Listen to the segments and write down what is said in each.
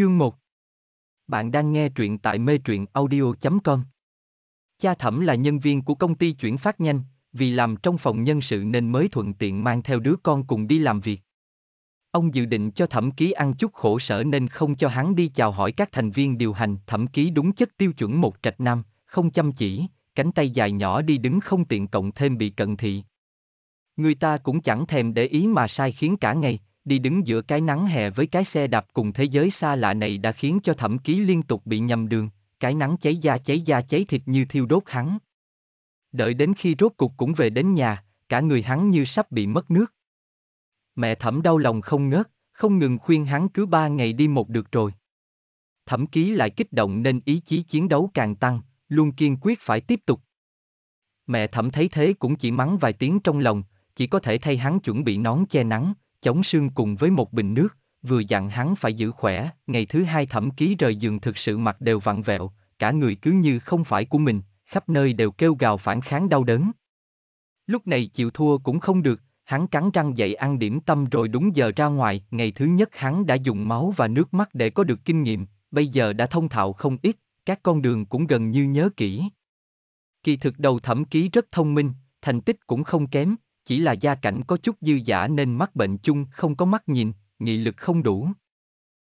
Chương 1 Bạn đang nghe truyện tại mê truyện audio.com Cha thẩm là nhân viên của công ty chuyển phát nhanh, vì làm trong phòng nhân sự nên mới thuận tiện mang theo đứa con cùng đi làm việc. Ông dự định cho thẩm ký ăn chút khổ sở nên không cho hắn đi chào hỏi các thành viên điều hành thẩm ký đúng chất tiêu chuẩn một trạch nam, không chăm chỉ, cánh tay dài nhỏ đi đứng không tiện cộng thêm bị cận thị. Người ta cũng chẳng thèm để ý mà sai khiến cả ngày, đi đứng giữa cái nắng hè với cái xe đạp cùng thế giới xa lạ này đã khiến cho thẩm ký liên tục bị nhầm đường, cái nắng cháy da cháy da cháy thịt như thiêu đốt hắn. Đợi đến khi rốt cục cũng về đến nhà, cả người hắn như sắp bị mất nước. Mẹ thẩm đau lòng không ngớt, không ngừng khuyên hắn cứ ba ngày đi một được rồi. Thẩm ký lại kích động nên ý chí chiến đấu càng tăng, luôn kiên quyết phải tiếp tục. Mẹ thẩm thấy thế cũng chỉ mắng vài tiếng trong lòng, chỉ có thể thay hắn chuẩn bị nón che nắng, chống sương cùng với một bình nước, vừa dặn hắn phải giữ khỏe, ngày thứ hai thẩm ký rời giường thực sự mặt đều vặn vẹo, cả người cứ như không phải của mình, khắp nơi đều kêu gào phản kháng đau đớn. Lúc này chịu thua cũng không được, hắn cắn răng dậy ăn điểm tâm rồi đúng giờ ra ngoài, ngày thứ nhất hắn đã dùng máu và nước mắt để có được kinh nghiệm, bây giờ đã thông thạo không ít, các con đường cũng gần như nhớ kỹ. Kỳ thực đầu thẩm ký rất thông minh, thành tích cũng không kém, chỉ là gia cảnh có chút dư giả nên mắc bệnh chung không có mắt nhìn, nghị lực không đủ.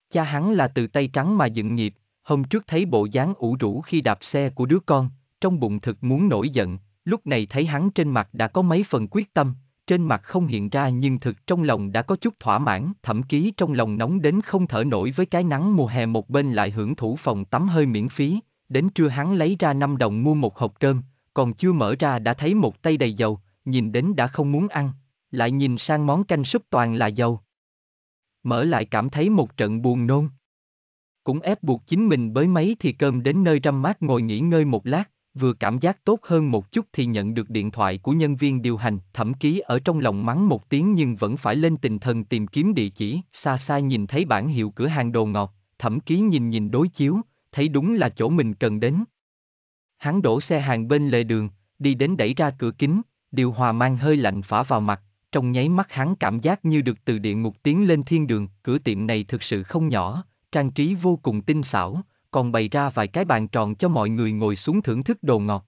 Cha hắn là từ tay trắng mà dựng nghiệp, hôm trước thấy bộ dáng ủ rũ khi đạp xe của đứa con, trong bụng thực muốn nổi giận, lúc này thấy hắn trên mặt đã có mấy phần quyết tâm, trên mặt không hiện ra nhưng thực trong lòng đã có chút thỏa mãn, thậm chí trong lòng nóng đến không thở nổi với cái nắng mùa hè một bên lại hưởng thụ phòng tắm hơi miễn phí, đến trưa hắn lấy ra 5 đồng mua một hộp cơm, còn chưa mở ra đã thấy một tay đầy dầu, nhìn đến đã không muốn ăn, lại nhìn sang món canh súp toàn là dầu. Mở lại cảm thấy một trận buồn nôn. Cũng ép buộc chính mình bới mấy thì cơm đến nơi răm mát ngồi nghỉ ngơi một lát, vừa cảm giác tốt hơn một chút thì nhận được điện thoại của nhân viên điều hành, thậm ký ở trong lòng mắng một tiếng nhưng vẫn phải lên tinh thần tìm kiếm địa chỉ, xa xa nhìn thấy bản hiệu cửa hàng đồ ngọt, thậm ký nhìn nhìn đối chiếu, thấy đúng là chỗ mình cần đến. Hắn đổ xe hàng bên lề đường, đi đến đẩy ra cửa kính, điều hòa mang hơi lạnh phả vào mặt, trong nháy mắt hắn cảm giác như được từ địa ngục tiến lên thiên đường, cửa tiệm này thực sự không nhỏ, trang trí vô cùng tinh xảo, còn bày ra vài cái bàn tròn cho mọi người ngồi xuống thưởng thức đồ ngọt.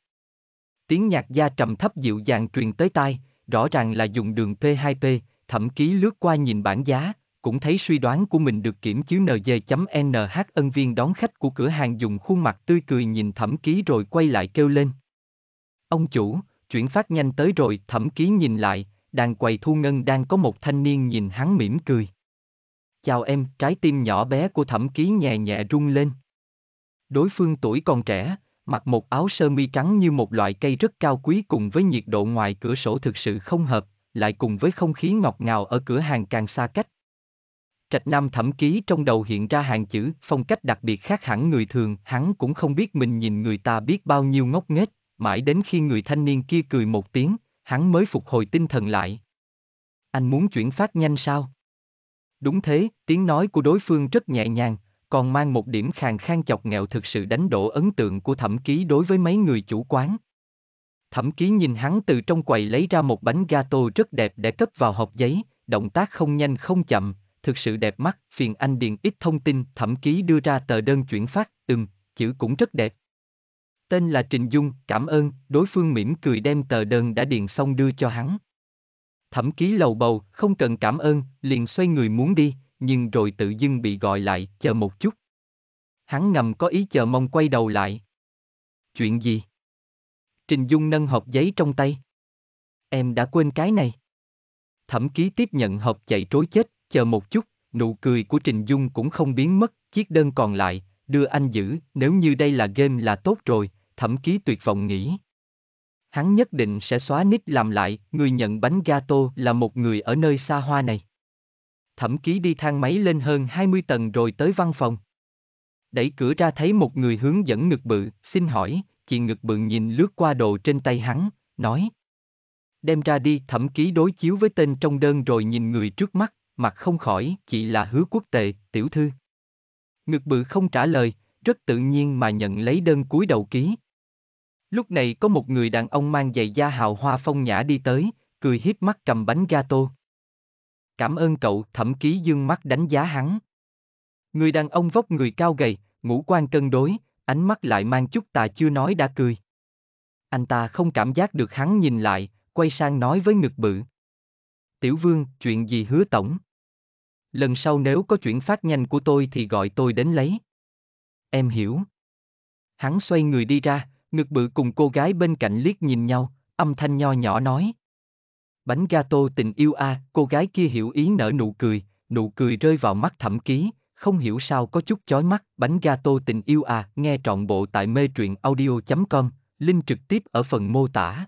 Tiếng nhạc gia trầm thấp dịu dàng truyền tới tai, rõ ràng là dùng đường P2P, thậm ký lướt qua nhìn bảng giá, cũng thấy suy đoán của mình được kiểm chứ NG.NH ân viên đón khách của cửa hàng dùng khuôn mặt tươi cười nhìn thẩm ký rồi quay lại kêu lên. Ông chủ, chuyển phát nhanh tới rồi, thẩm ký nhìn lại, đàn quầy thu ngân đang có một thanh niên nhìn hắn mỉm cười. Chào em, trái tim nhỏ bé của thẩm ký nhẹ nhẹ rung lên. Đối phương tuổi còn trẻ, mặc một áo sơ mi trắng như một loại cây rất cao quý cùng với nhiệt độ ngoài cửa sổ thực sự không hợp, lại cùng với không khí ngọt ngào ở cửa hàng càng xa cách. Trạch Nam thẩm ký trong đầu hiện ra hàng chữ, phong cách đặc biệt khác hẳn người thường, hắn cũng không biết mình nhìn người ta biết bao nhiêu ngốc nghếch, mãi đến khi người thanh niên kia cười một tiếng, hắn mới phục hồi tinh thần lại. Anh muốn chuyển phát nhanh sao? Đúng thế, tiếng nói của đối phương rất nhẹ nhàng, còn mang một điểm khàn khang chọc nghẹo thực sự đánh đổ ấn tượng của thẩm ký đối với mấy người chủ quán. Thẩm ký nhìn hắn từ trong quầy lấy ra một bánh gato rất đẹp để cất vào hộp giấy, động tác không nhanh không chậm, thực sự đẹp mắt, phiền anh điền ít thông tin, thẩm ký đưa ra tờ đơn chuyển phát, ừm, chữ cũng rất đẹp. Tên là Trình Dung, cảm ơn, đối phương mỉm cười đem tờ đơn đã điền xong đưa cho hắn. Thẩm ký lầu bầu, không cần cảm ơn, liền xoay người muốn đi, nhưng rồi tự dưng bị gọi lại, chờ một chút. Hắn ngầm có ý chờ mong quay đầu lại. Chuyện gì? Trình Dung nâng hộp giấy trong tay. Em đã quên cái này. Thẩm ký tiếp nhận hộp chạy trối chết, chờ một chút, nụ cười của Trình Dung cũng không biến mất, chiếc đơn còn lại, đưa anh giữ, nếu như đây là game là tốt rồi, thẩm ký tuyệt vọng nghĩ. Hắn nhất định sẽ xóa nick làm lại, người nhận bánh gato là một người ở nơi xa hoa này. Thẩm ký đi thang máy lên hơn 20 tầng rồi tới văn phòng. Đẩy cửa ra thấy một người hướng dẫn ngực bự, xin hỏi, chị ngực bự nhìn lướt qua đồ trên tay hắn, nói. Đem ra đi thẩm ký đối chiếu với tên trong đơn rồi nhìn người trước mắt, mặt không khỏi, chị là hứa quốc tệ, tiểu thư. Ngực bự không trả lời, rất tự nhiên mà nhận lấy đơn cúi đầu ký. Lúc này có một người đàn ông mang giày da hào hoa phong nhã đi tới, cười hiếp mắt cầm bánh gato. Cảm ơn cậu, thẩm ký dương mắt đánh giá hắn. Người đàn ông vóc người cao gầy, ngũ quan cân đối, ánh mắt lại mang chút tà chưa nói đã cười. Anh ta không cảm giác được hắn nhìn lại, quay sang nói với ngực bự. Tiểu vương, chuyện gì hứa tổng? Lần sau nếu có chuyện phát nhanh của tôi thì gọi tôi đến lấy. Em hiểu. Hắn xoay người đi ra, Ngực bự cùng cô gái bên cạnh liếc nhìn nhau, âm thanh nho nhỏ nói. Bánh gato tình yêu a, à, cô gái kia hiểu ý nở nụ cười, nụ cười rơi vào mắt thẩm ký, không hiểu sao có chút chói mắt, bánh gato tình yêu à, nghe trọn bộ tại mê truyện audio.com, link trực tiếp ở phần mô tả.